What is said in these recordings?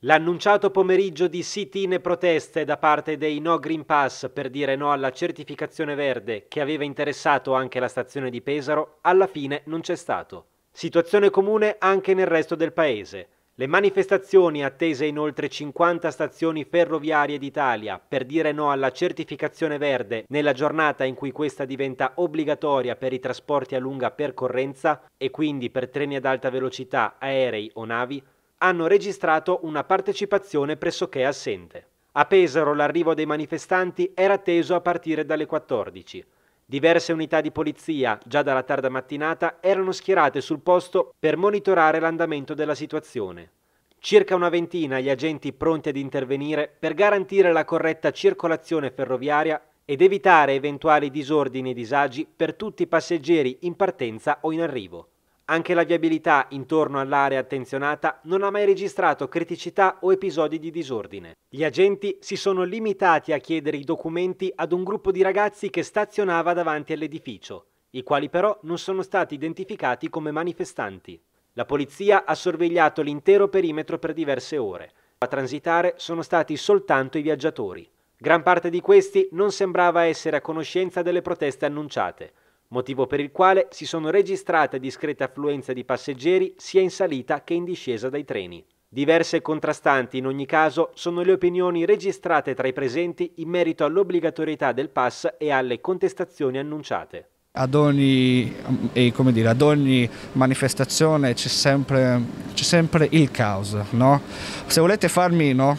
L'annunciato pomeriggio di sit-in e proteste da parte dei No Green Pass per dire no alla certificazione verde che aveva interessato anche la stazione di Pesaro, alla fine non c'è stato. Situazione comune anche nel resto del paese. Le manifestazioni attese in oltre 50 stazioni ferroviarie d'Italia per dire no alla certificazione verde nella giornata in cui questa diventa obbligatoria per i trasporti a lunga percorrenza e quindi per treni ad alta velocità, aerei o navi hanno registrato una partecipazione pressoché assente. A Pesaro l'arrivo dei manifestanti era atteso a partire dalle 14. Diverse unità di polizia, già dalla tarda mattinata, erano schierate sul posto per monitorare l'andamento della situazione. Circa una ventina gli agenti pronti ad intervenire per garantire la corretta circolazione ferroviaria ed evitare eventuali disordini e disagi per tutti i passeggeri in partenza o in arrivo. Anche la viabilità intorno all'area attenzionata non ha mai registrato criticità o episodi di disordine. Gli agenti si sono limitati a chiedere i documenti ad un gruppo di ragazzi che stazionava davanti all'edificio, i quali però non sono stati identificati come manifestanti. La polizia ha sorvegliato l'intero perimetro per diverse ore. A transitare sono stati soltanto i viaggiatori. Gran parte di questi non sembrava essere a conoscenza delle proteste annunciate, motivo per il quale si sono registrate discrete affluenze di passeggeri sia in salita che in discesa dai treni. Diverse e contrastanti in ogni caso sono le opinioni registrate tra i presenti in merito all'obbligatorietà del pass e alle contestazioni annunciate. Ad ogni, dire, ad ogni, manifestazione c'è sempre, sempre, il caos. No? Se volete farmi no?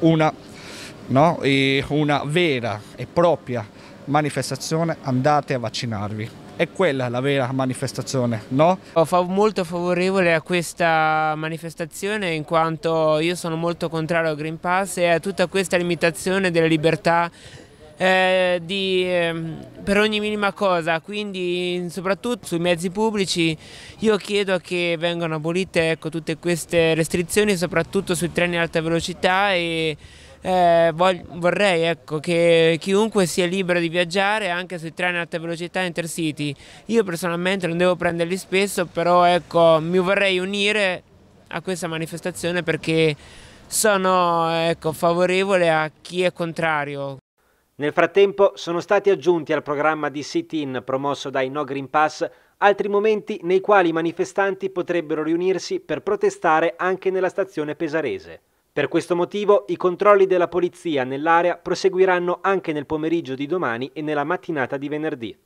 Una, no? una, vera e propria manifestazione andate a vaccinarvi. È quella la vera manifestazione, no? Sono molto favorevole a questa manifestazione in quanto io sono molto contrario al Green Pass e a tutta questa limitazione della libertà eh, di, eh, per ogni minima cosa, quindi soprattutto sui mezzi pubblici io chiedo che vengano abolite ecco, tutte queste restrizioni, soprattutto sui treni ad alta velocità e eh, vorrei ecco, che chiunque sia libero di viaggiare anche sui treni ad alta velocità intercity. Io personalmente non devo prenderli spesso, però ecco, mi vorrei unire a questa manifestazione perché sono ecco, favorevole a chi è contrario. Nel frattempo sono stati aggiunti al programma di sit-in promosso dai No Green Pass altri momenti nei quali i manifestanti potrebbero riunirsi per protestare anche nella stazione pesarese. Per questo motivo i controlli della polizia nell'area proseguiranno anche nel pomeriggio di domani e nella mattinata di venerdì.